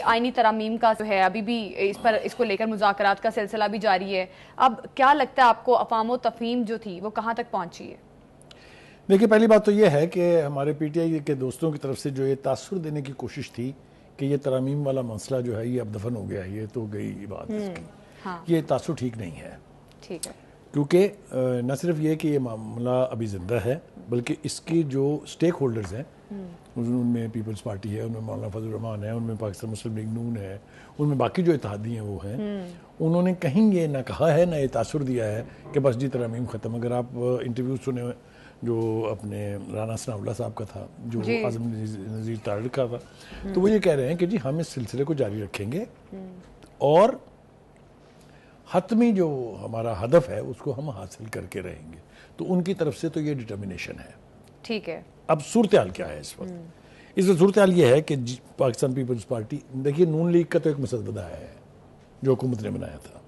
आईनी तरामीम का जो है अभी भी इस पर इसको लेकर मुजाकर का सिलसिला भी जारी है अब क्या लगता है आपको अफाम तफीम जो थी वो कहाँ तक पहुँची है देखिए पहली बात तो ये है कि हमारे पीटीआई के दोस्तों की तरफ से जो ये तासर देने की कोशिश थी कि ये तरामीम वाला मसला जो है ये अब दफन हो गया ये तो गई बात हम्म, इसकी हाँ। ये तासर ठीक नहीं है ठीक है क्योंकि न सिर्फ ये कि ये मामला अभी ज़िंदा है बल्कि इसकी जो स्टेक होल्डर्स हैं हम्म। उनमें पीपल्स पार्टी है उनमें मौलाना फजल रहमान है उनमें पाकिस्तान मुस्लिम लीग नून है उनमें बाकी जो इतिहादी हैं वो हैं हम्म। उन्होंने कहीं ये ना कहा है ना ये तासर दिया है कि बस जी तरमीम ख़त्म अगर आप इंटरव्यू सुने जो अपने राना सनाउल्ला साहब का था जो आजम नज़ीर तारड़ का था तो हम्म। वो ये कह रहे हैं कि जी हम इस सिलसिले को जारी रखेंगे हम्म। और हतमी जो हमारा हदफ है उसको हम हासिल करके रहेंगे तो उनकी तरफ से तो ये डिटर्मिनेशन है ठीक है अब सूरत हाल क्या है इस वक्त इस सूरत हाल ये है कि पाकिस्तान पीपल्स पार्टी देखिए नून लीग का तो एक मसलबदा है जो हुकूमत ने बनाया था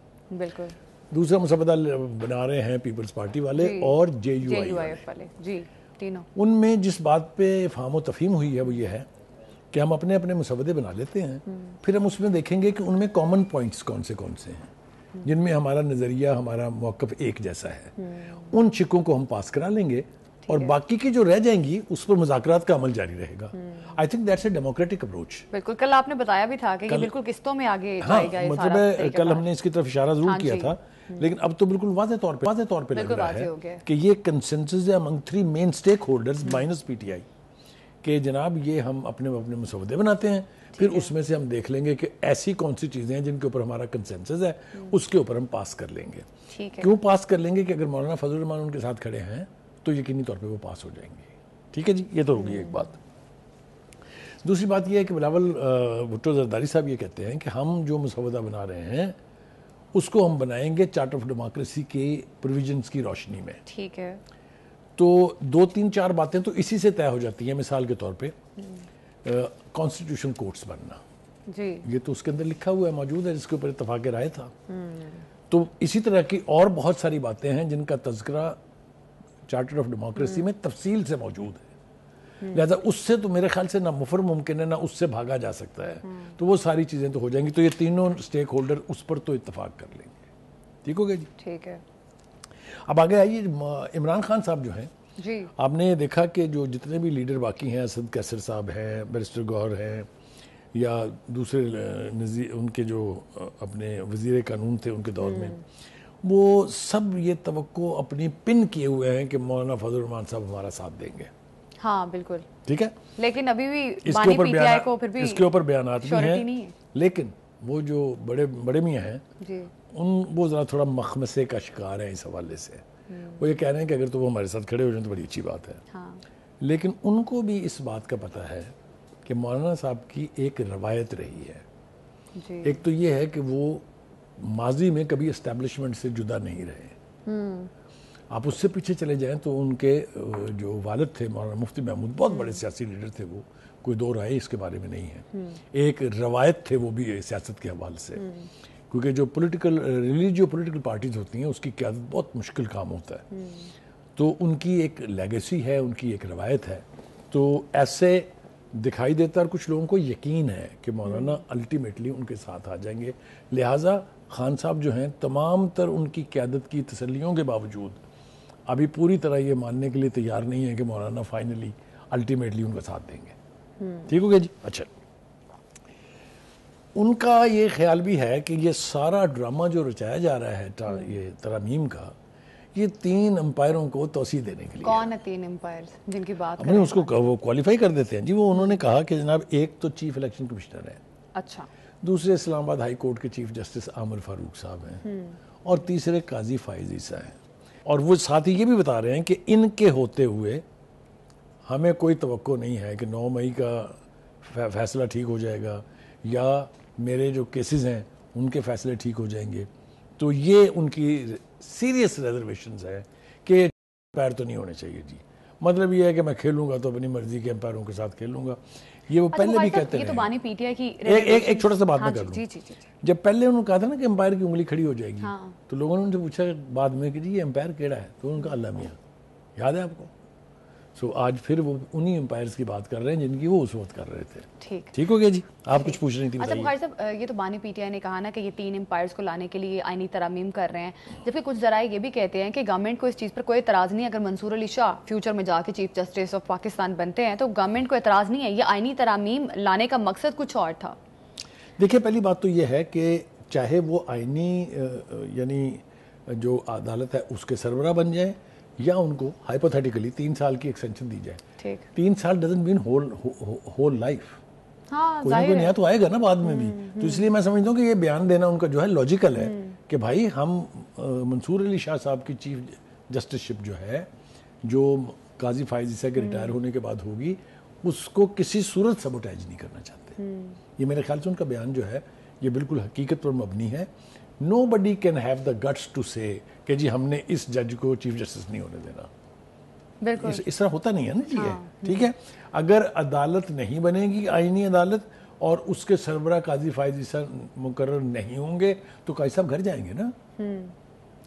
बिल्कुल दूसरा मसलबदा बना रहे हैं पीपल्स पार्टी वाले और जे यू आई वाले जी तीनों उनमें जिस बात पे फाम तफीम हुई है वो ये है कि हम अपने अपने मुसवदे बना लेते हैं हम्म। फिर हम उसमें देखेंगे कि उनमें कॉमन पॉइंट्स कौन से कौन से हैं जिनमें हमारा नज़रिया हमारा मौक़ एक जैसा है हम्म। उन शिकों को हम पास करा लेंगे और बाकी की जो रह जाएंगी उस पर मुजात का अमल जारी रहेगा I think that's a democratic approach बिल्कुल कल आपने बताया भी था कि कल, बिल्कुल किस्तों में आगे हाँ, मतलब कल हमने इसकी तरफ इशारा जरूर हाँ, किया था हम्म। लेकिन अब तो बिल्कुल वाजे तौर पर वाजे तौर पर लग रहा है कि ये कंसेंसस है among three main stakeholders minus PTI के जनाब ये हम अपने अपने मसौदे बनाते हैं फिर उसमें से हम देख लेंगे कि ऐसी कौन सी चीज़ें हैं जिनके ऊपर हमारा कंसेंसस है हम्म। उसके ऊपर हम पास कर लेंगे क्यों पास कर लेंगे कि अगर मौलाना फजल उनके साथ खड़े हैं तो यकीनी तौर पर वो पास हो जाएंगे ठीक है जी ये तो होगी एक बात दूसरी बात यह है कि बिलावल भुट्टो जरदारी साहब ये कहते हैं कि हम जो मसौदा बना रहे हैं उसको हम बनाएंगे चार्ट ऑफ डेमोक्रेसी के प्रोविजंस की रोशनी में ठीक है तो दो तीन चार बातें तो इसी से तय हो जाती हैं मिसाल के तौर पे कॉन्स्टिट्यूशन कोर्ट्स बनना जी ये तो उसके अंदर लिखा हुआ है मौजूद है जिसके ऊपर इतफाक़ राय था हम्म। तो इसी तरह की और बहुत सारी बातें हैं जिनका तस्करा चार्टर ऑफ डेमोक्रेसी में तफसील से मौजूद है hmm. लिहाजा उससे तो मेरे ख्याल से ना मुफर मुमकिन है ना उससे भागा जा सकता है hmm. तो वो सारी चीज़ें तो हो जाएंगी तो ये तीनों स्टेक होल्डर उस पर तो इतफाक कर लेंगे ठीक हो गया जी ठीक है अब आगे आइए इमरान खान साहब जो हैं जी आपने देखा कि जो जितने भी लीडर बाकी हैं असद कैसर साहब हैं बैरिस्टर गौर हैं या दूसरे उनके जो अपने वजीर कानून थे उनके दौर में hmm. वो सब ये तो अपनी पिन किए हुए हैं कि मौलाना फजलरहमान साहब हमारा साथ देंगे हाँ बिल्कुल ठीक है लेकिन अभी भी इसके ऊपर बयान इसके ऊपर बयान आते हैं लेकिन वो जो बड़े बड़े मियाँ हैं उन वो ज़रा थोड़ा मखमसे का शिकार है इस हवाले से हम्म। वो ये कह रहे हैं कि अगर तो वो हमारे साथ खड़े हो जाए तो बड़ी अच्छी बात है हाँ। लेकिन उनको भी इस बात का पता है कि मौलाना साहब की एक रवायत रही है एक तो ये है कि वो माजी में कभी इस्टेब्लिशमेंट से जुदा नहीं रहे हम्म। आप उससे पीछे चले जाएं तो उनके जो वालद थे मौलाना मुफ्ती महमूद बहुत बड़े हम्म। सियासी लीडर थे वो कोई दो राय इसके बारे में नहीं है हम्म। एक रवायत थे वो भी सियासत के हवाले से क्योंकि जो पॉलिटिकल रिलीजियो पॉलिटिकल पार्टीज होती हैं उसकी क्यादत बहुत मुश्किल काम होता है तो उनकी एक लेगेसी है उनकी एक रवायत है तो ऐसे दिखाई देता है और कुछ लोगों को यकीन है कि मौलाना हम्म। अल्टीमेटली उनके साथ आ जाएंगे लिहाजा खान साहब जो हैं तमाम तर उनकी क्यादत की तसलियों के बावजूद अभी पूरी तरह ये मानने के लिए तैयार नहीं है कि मौलाना फाइनली अल्टीमेटली उनका साथ देंगे हम्म। ठीक हो गया जी अच्छा उनका ये ख्याल भी है कि ये सारा ड्रामा जो रचाया जा रहा है हम्म। ये तरामीम का ये तीन अंपायरों को तोसी देने के लिए कौन है तीन अंपायर जिनकी बात हमने उसको वो क्वालिफाई कर देते हैं जी वो उन्होंने कहा कि जनाब एक तो चीफ इलेक्शन कमिश्नर है अच्छा दूसरे इस्लामाबाद हाई कोर्ट के चीफ जस्टिस आमिर फारूक साहब हैं हम्म। और तीसरे काजी फाइज ईसा हैं और वो साथ ही ये भी बता रहे हैं कि इनके होते हुए हमें कोई तो नहीं है कि नौ मई का फैसला ठीक हो जाएगा या मेरे जो केसेस हैं उनके फैसले ठीक हो जाएंगे तो ये उनकी सीरियस रिजर्वेशन है कि अंपायर तो नहीं होने चाहिए जी मतलब ये है कि मैं खेलूंगा तो अपनी मर्जी के अंपायरों के साथ खेलूंगा ये वो अच्छा, पहले भी कहते तो हैं एक एक एक छोटा सा बात हाँ, मैं कर जी, जी, जी, जब पहले उन्होंने कहा था ना कि अंपायर की उंगली खड़ी हो जाएगी हाँ। तो लोगों ने उनसे पूछा बाद में कि जी ये अंपायर केड़ा है तो उनका अल्लाह मियाँ याद है आपको सो आज फिर वो उन्हीं एम्पायर्स की बात कर रहे हैं जिनकी वो उस वक्त कर रहे थे ठीक ठीक हो गया जी आप कुछ पूछ रही थी अच्छा भाई साहब ये तो बानी पीटीआई ने कहा ना कि ये तीन एम्पायर्स को लाने के लिए आईनी तरामीम कर रहे हैं जबकि कुछ जरा ये भी कहते हैं कि गवर्नमेंट को इस चीज़ पर कोई एतराज़ नहीं अगर मंसूर अली शाह फ्यूचर में जाके चीफ जस्टिस ऑफ पाकिस्तान बनते हैं तो गवर्नमेंट को एतराज़ नहीं है ये आईनी तरामीम लाने का मकसद कुछ और था देखिए पहली बात तो ये है कि चाहे वो आईनी यानी जो अदालत है उसके सरबरा बन जाए या उनको हाइपोथेटिकली तीन साल की एक्सटेंशन दी जाए तीन साल doesn't mean whole whole life कोई कोई नया तो आएगा ना बाद में भी हम्म, हम्म। तो इसलिए मैं समझता हूँ कि ये बयान देना उनका जो है लॉजिकल है हम्म। कि भाई हम मंसूर अली शाह साहब की चीफ जस्टिसशिप जो है जो काजी फायज ईसा के रिटायर होने के बाद होगी उसको किसी सूरत सबोटाइज नहीं करना चाहते ये मेरे ख्याल से उनका बयान जो है ये बिल्कुल हकीकत पर मबनी है nobody can have the guts to say कि जी हमने इस जज को चीफ जस्टिस नहीं होने देना बिल्कुल इस, इस तरह होता नहीं है ना जी हाँ, ठीक है अगर अदालत नहीं बनेगी आईनी अदालत और उसके सरबरा काजी फायदी सर मुकर नहीं होंगे तो काजी साहब घर जाएंगे ना हम्म।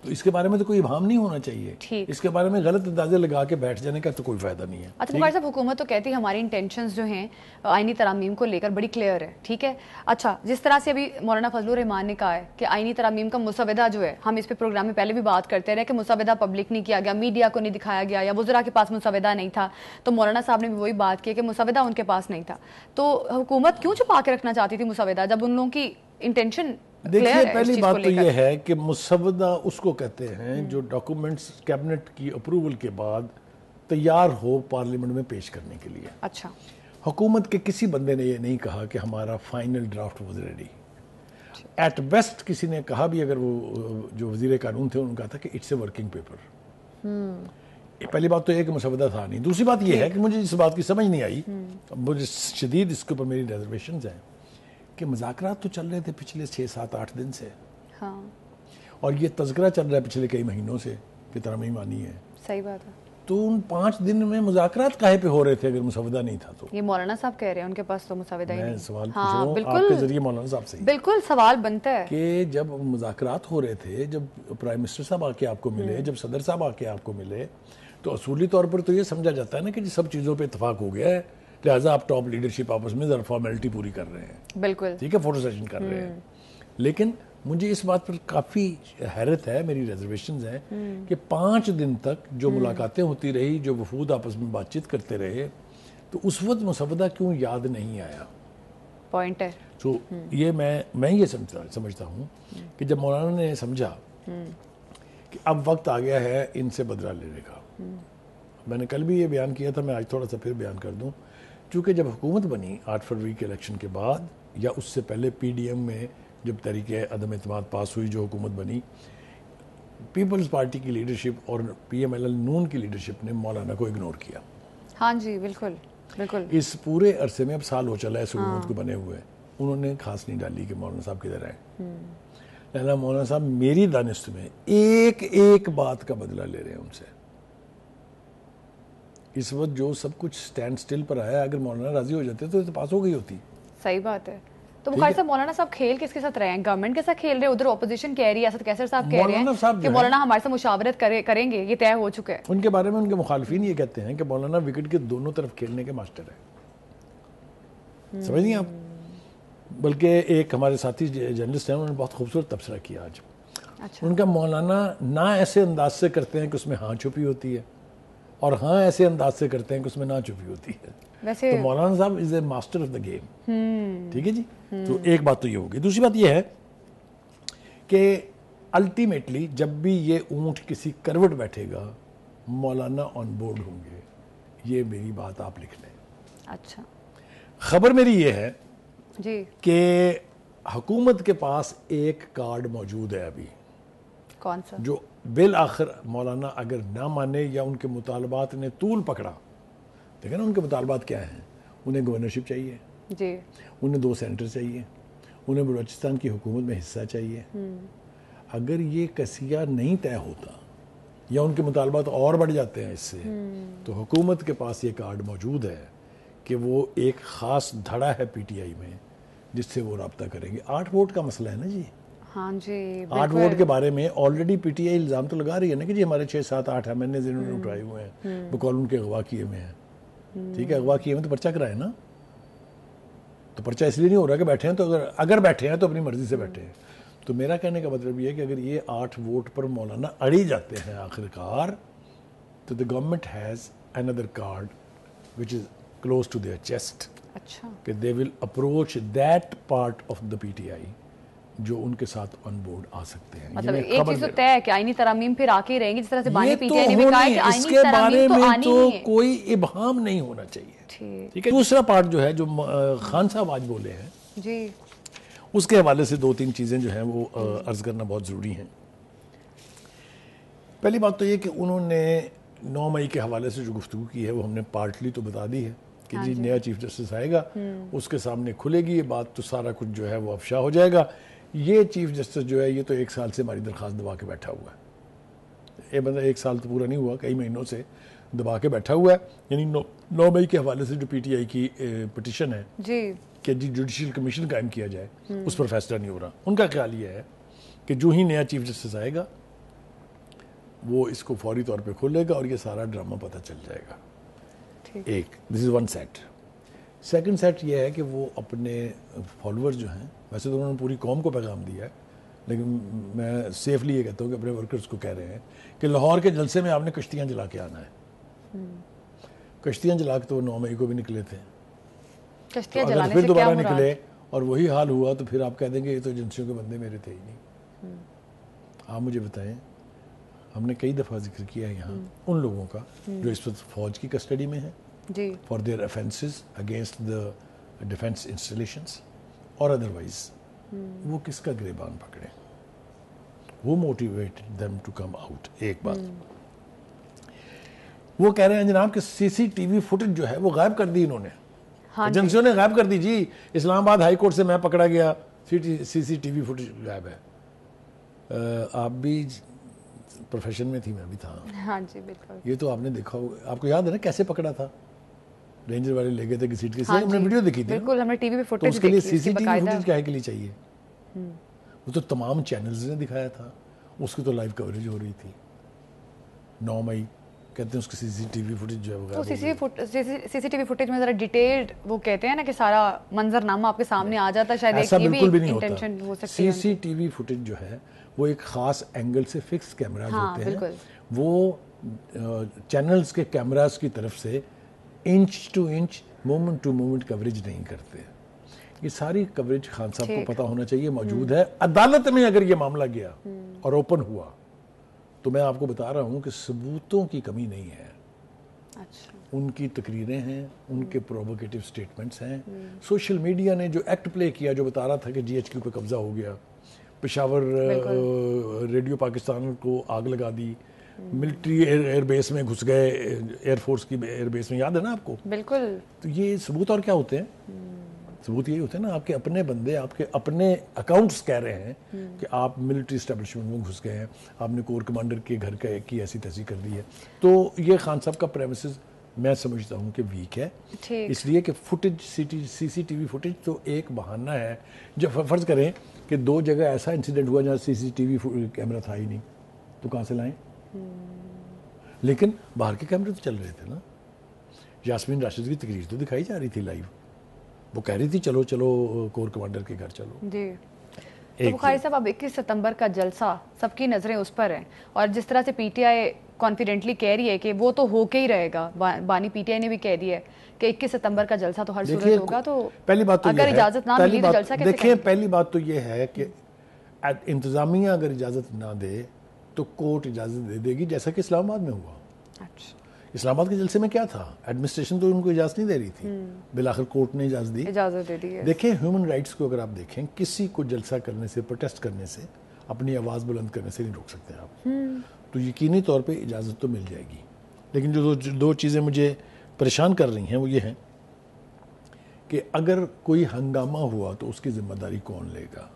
तो इसके बारे में तो कोई भाव नहीं होना चाहिए इसके बारे में गलत अंदाजे लगा के बैठ जाने का तो कोई फायदा नहीं है अच्छा भाई साहब हुकूमत तो कहती है हमारी इंटेंशन जो हैं आइनी तरामीम को लेकर बड़ी क्लियर है ठीक है अच्छा जिस तरह से अभी मौलाना फजल रहमान ने कहा है कि आइनी तरामीम का मुसवदा जो है हम इस पर प्रोग्राम में पहले भी बात करते रहे कि मुसविदा पब्लिक नहीं किया गया मीडिया को नहीं दिखाया गया या बुजुरा के पास मुसविदा नहीं था तो मौलाना साहब ने भी वही बात की कि मुसवदा उनके पास नहीं था तो हुकूमत क्यों छुपा के रखना चाहती थी मुसवदा जब उन लोगों की इंटेंशन देखिए पहली बात तो ये है कि मुसवदा उसको कहते हैं हम्म। जो डॉक्यूमेंट्स कैबिनेट की अप्रूवल के बाद तैयार हो पार्लियामेंट में पेश करने के लिए अच्छा हुकूमत के किसी बंदे ने ये नहीं कहा कि हमारा final draft was ready at best किसी ने कहा भी अगर वो जो वजीर कानून थे उन्होंने कहा था कि इट्स ए वर्किंग पेपर पहली बात तो एक मुसवदा था नहीं दूसरी बात यह है कि मुझे इस बात की समझ नहीं आई हम्म। मुझे शदीद इसके ऊपर मेरी रिजर्वेशन हैं कि मुजाकर तो चल रहे थे पिछले छः सात आठ दिन से हाँ और ये तस्करा चल रहा है पिछले कई महीनों से फितरमी मानी है सही बात है तो उन पाँच दिन में मुजाकर काहे पे हो रहे थे अगर मुसविदा नहीं था तो ये मौलाना साहब कह रहे हैं उनके पास तो मुसविदा ही नहीं सवाल हाँ, बिल्कुल आपके जरिए मौलाना साहब से बिल्कुल सवाल बनता है कि जब मुजाकर हो रहे थे जब प्राइम मिनिस्टर साहब आके आपको मिले हम्म। जब सदर साहब आके आपको मिले तो असूली तौर पर तो ये समझा जाता है ना कि सब चीज़ों पर इतफाक हो गया है लिहाजा आप टॉप लीडरशिप आपस में ज़रा फॉर्मेलिटी पूरी कर रहे हैं बिल्कुल ठीक है फोटो सेशन कर रहे हैं हम्म। लेकिन मुझे इस बात पर काफ़ी हैरत है मेरी रिजर्वेशन है हम्म। कि पांच दिन तक जो हम्म। मुलाकातें होती रही जो वफूद आपस में बातचीत करते रहे तो उस वक्त मुसवदा क्यों याद नहीं आया पॉइंट है तो so, ये मैं मैं ये समझता समझता हूँ कि जब मौलाना ने समझा कि अब वक्त आ गया है इनसे बदला लेने का मैंने कल भी ये बयान किया था मैं आज थोड़ा सा फिर बयान कर दूँ चूँकि जब हुकूमत बनी आठ फरवरी के इलेक्शन के बाद या उससे पहले पी डी एम में जब तहरीक अदम अतम पास हुई जो हुकूमत बनी पीपल्स पार्टी की लीडरशिप और पी एम एल एल नून की लीडरशिप ने मौलाना को इग्नोर किया हाँ जी बिल्कुल बिल्कुल इस पूरे अरसे में अब साल हो चला है इस हुकूमत हाँ। को बने हुए उन्होंने खास नहीं डाली कि मौलाना साहब किधर आए हम्म। लहला मौलाना साहब मेरी दानिश में एक एक बात का बदला ले रहे हैं उनसे इस वक्त जो सब कुछ स्टैंड स्टिल पर आया अगर मौलाना राजी हो जाते तो, तो, पास हो गई होती सही बात है तो बुखार साहब मौलाना साहब खेल किसके साथ रहे हैं गवर्नमेंट के साथ खेल रहे उधर ओपोजिशन कह रही है असद कैसर साहब कह रहे हैं कि मौलाना हमारे साथ मुशावरत करे, करेंगे ये तय हो चुका है उनके बारे में उनके मुखालफी ये कहते हैं कि मौलाना विकेट के दोनों तरफ खेलने के मास्टर है हम्म। समझ नहीं आप बल्कि एक हमारे साथी जर्नलिस्ट हैं उन्होंने बहुत खूबसूरत तबसरा किया आज अच्छा। उनका मौलाना ना ऐसे अंदाज से करते हैं कि उसमें हाँ छुपी होती है और हाँ ऐसे अंदाज से करते हैं कि उसमें ना छुपी होती है वैसे तो मौलाना साहब is a master of the game ठीक है जी हम्म। तो एक बात तो ये होगी दूसरी बात ये है कि अल्टीमेटली जब भी ये ऊँट किसी करवट बैठेगा मौलाना ऑन बोर्ड होंगे ये मेरी बात आप लिख लें अच्छा खबर मेरी ये है जी कि हुकूमत के पास एक कार्ड मौजूद है अभी कौन सा जो बिल आखिर मौलाना अगर ना माने या उनके मुतालबात ने तूल पकड़ा देखें ना उनके मुतालबात क्या हैं उन्हें गवर्नरशिप चाहिए जी उन्हें दो सेंटर चाहिए उन्हें बलोचिस्तान की हुकूमत में हिस्सा चाहिए हम्म। अगर ये कसिया नहीं तय होता या उनके मुतालबात और बढ़ जाते हैं इससे हम्म। तो हुकूमत के पास ये कार्ड मौजूद है कि वो एक ख़ास धड़ा है पीटीआई में जिससे वो रबता करेंगे आठ वोट का मसला है ना जी हाँ जी आठ वोट के बारे में ऑलरेडी पीटीआई इल्ज़ाम तो लगा रही है ना कि जी हमारे छह सात आठ एम जिन्होंने उठाए हम्म। हुए हैं हम्म। बकौल उनके अगवा किए हुए हैं हम्म। ठीक है अगवा किए हुए तो पर्चा कराए ना तो पर्चा इसलिए नहीं हो रहा कि बैठे हैं तो अगर अगर बैठे हैं तो अपनी मर्जी से बैठे हैं तो मेरा कहने का मतलब ये है कि अगर ये आठ वोट पर मौलाना अड़ी जाते हैं आखिरकार तो the government has another card which is close to their chest अच्छा कि they will approach that part of the PTI जो उनके साथ ऑन बोर्ड आ सकते हैं मतलब एक चीज तो तय है कि आईनी तरामीम फिर आके ही रहेंगी जिस तरह से बानी तो हैं ने भी कहा कि आईनी इसके बारे तो में तो, तो कोई इबहाम नहीं होना चाहिए ठीक है दूसरा पार्ट जो है जो खान साहब आज बोले हैं जी उसके हवाले से दो तीन चीजें जो है वो अर्ज करना बहुत जरूरी है पहली बात तो ये कि उन्होंने नौ मई के हवाले से जो गुफ्तु की है वो हमने पार्टली तो बता दी है कि हाँ जी नया चीफ जस्टिस आएगा हम्म। उसके सामने खुलेगी ये बात तो सारा कुछ जो है वो अफशा हो जाएगा ये चीफ जस्टिस जो है ये तो एक साल से हमारी दरख्वास्त दबा के बैठा हुआ है ये मतलब एक साल तो पूरा नहीं हुआ कई महीनों से दबा के बैठा हुआ है यानी नौ नौ मई के हवाले से जो पीटीआई की पटिशन है जी कि जी जुडिशल कमीशन कायम किया जाए हम्म। उस पर फैसला नहीं हो रहा उनका ख्याल ये है कि जो ही नया चीफ जस्टिस आएगा वो इसको फौरी तौर पे खोलेगा और ये सारा ड्रामा पता चल जाएगा एक this is one set second set ये है कि वो अपने फॉलोअर्स जो हैं वैसे तो उन्होंने पूरी कौम को पैगाम दिया है लेकिन मैं सेफली ये कहता हूँ कि अपने वर्कर्स को कह रहे हैं कि लाहौर के जलसे में आपने कश्तियाँ जला के आना है हम्म। कश्तियाँ जला के तो नौ मई को भी निकले थे तो अगर फिर दोबारा निकले और वही हाल हुआ तो फिर आप कह देंगे ये तो एजेंसियों के बंदे मेरे थे ही नहीं हम्म। आप मुझे बताएं हमने कई दफ़ा जिक्र किया है यहाँ हम्म। उन लोगों का जो इस वक्त फौज की कस्टडी में है for their offences against the defence installations और अदरवाइज वो किसका गिरेबान पकड़े वो motivated them to come out एक बात वो कह रहे हैं जनाब कि सीसीटीवी फुटेज जो है वो गायब कर दी इन्होंने हाँ एजेंसियों ने गायब कर दी जी इस्लामाबाद हाई कोर्ट से मैं पकड़ा गया सीसीटीवी फुटेज गायब है आप भी प्रोफेशन में थी मैं भी था हाँ जी बिल्कुल ये तो आपने देखा होगा आपको याद है ना कैसे पकड़ा था रेंजर वाले ले गए थे किसी के हाँ हमने वीडियो देखी थी बिल्कुल हमने टीवी पे फुटेज तो उसके लिए सीसीटीवी फुटेज क्या के लिए चाहिए हम्म। वो तो तमाम चैनल्स ने दिखाया था उसकी तो लाइव कवरेज हो रही थी नौ मई कहते हैं उसकी सीसीटीवी फुटेज जो है वगैरह तो सीसीटीवी सीसीटीवी फुटेज में जरा डिटेल्ड वो कहते हैं ना कि सारा मंजरनामा आपके सामने आ जाता शायद ऐसा बिल्कुल भी, भी नहीं होता सीसीटीवी फुटेज जो है वो एक खास एंगल से फिक्स कैमराज हाँ, होते हैं वो चैनल्स के कैमराज की तरफ से inch to inch moment to moment coverage नहीं करते ये सारी कवरेज खान साहब को पता होना चाहिए मौजूद हम्म। है अदालत में अगर ये मामला गया और ओपन हुआ तो मैं आपको बता रहा हूँ कि सबूतों की कमी नहीं है अच्छा। उनकी तकरीरें हैं उनके प्रोवोकेटिव हम्म। स्टेटमेंट्स हैं हम्म। सोशल मीडिया ने जो एक्ट प्ले किया जो बता रहा था कि क्यू पर कब्जा हो गया पेशावर रेडियो पाकिस्तान को आग लगा दी मिलिट्री एयरबेस में घुस गए एयरफोर्स की एयरबेस में याद है ना आपको बिल्कुल तो ये सबूत और क्या होते हैं सबूत यही होते हैं ना आपके अपने बंदे आपके अपने अकाउंट्स कह रहे हैं कि आप मिलिट्री स्टेब्लिशमेंट में घुस गए हैं आपने कोर कमांडर के घर का की ऐसी तैसी कर दी है तो ये खान साहब का प्रेमिस मैं समझता हूँ कि वीक है इसलिए कि फुटेज सीसीटीवी फुटेज तो एक बहाना है जब फर्ज करें कि दो जगह ऐसा इंसिडेंट हुआ जहाँ सीसीटीवी कैमरा था ही नहीं तो कहाँ से लाएं लेकिन बाहर के कैमरे तो चल रहे थे ना यासमीन राशिद की तकरीर तो दिखाई जा रही थी लाइव वो कह रही थी चलो चलो कोर कमांडर के घर चलो जी तो बुखारी साहब अब 21 सितंबर का जलसा सबकी नज़रें उस पर हैं और जिस तरह से पीटीआई कॉन्फिडेंटली कह रही है कि वो तो होके ही रहेगा बा, बानी पीटीआई ने भी कह दिया है कि 21 सितंबर का जलसा तो हर सूरत होगा तो पहली बात तो अगर इजाज़त ना मिली तो जलसा देखिए पहली बात तो ये है कि इंतज़ामिया अगर इजाज़त ना दे तो कोर्ट इजाज़त दे देगी जैसा कि इस्लामाबाद में हुआ अच्छा इस्लामाबाद के जलसे में क्या था एडमिनिस्ट्रेशन तो उनको इजाज़त नहीं दे रही थी हम्म। बिलाखिर कोर्ट ने इजाज़त दी इजाज़त दे दी है देखें ह्यूमन राइट्स को अगर आप देखें किसी को जलसा करने से प्रोटेस्ट करने से अपनी आवाज़ बुलंद करने से नहीं रोक सकते आप हम्म। तो यकीनी तौर पर इजाज़त तो मिल जाएगी लेकिन जो दो, चीज़ें मुझे परेशान कर रही हैं वो ये हैं कि अगर कोई हंगामा हुआ तो उसकी ज़िम्मेदारी कौन लेगा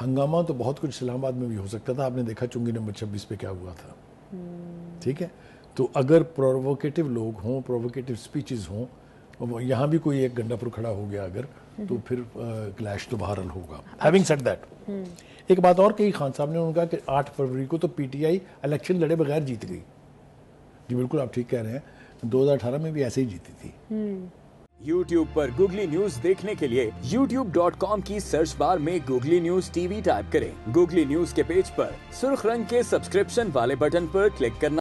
हंगामा तो बहुत कुछ इस्लामाबाद में भी हो सकता था आपने देखा चुंगी नंबर छब्बीस पे क्या हुआ था हम्म। ठीक है तो अगर प्रोवोकेटिव लोग हों प्रोवोकेटिव स्पीचेस हों यहाँ भी कोई एक गंडापुर खड़ा हो गया अगर हम्म। तो फिर क्लैश तो बहरल होगा हैविंग सेड दैट एक बात और कही खान साहब ने उनका कि आठ फरवरी को तो पीटीआई इलेक्शन लड़े बगैर जीत गई जी बिल्कुल आप ठीक कह रहे हैं 2018 में भी ऐसे ही जीती थी हम्म। YouTube पर Google News देखने के लिए YouTube.com की सर्च बार में Google News TV टाइप करें। Google News के पेज पर सुर्ख रंग के सब्सक्रिप्शन वाले बटन पर क्लिक करना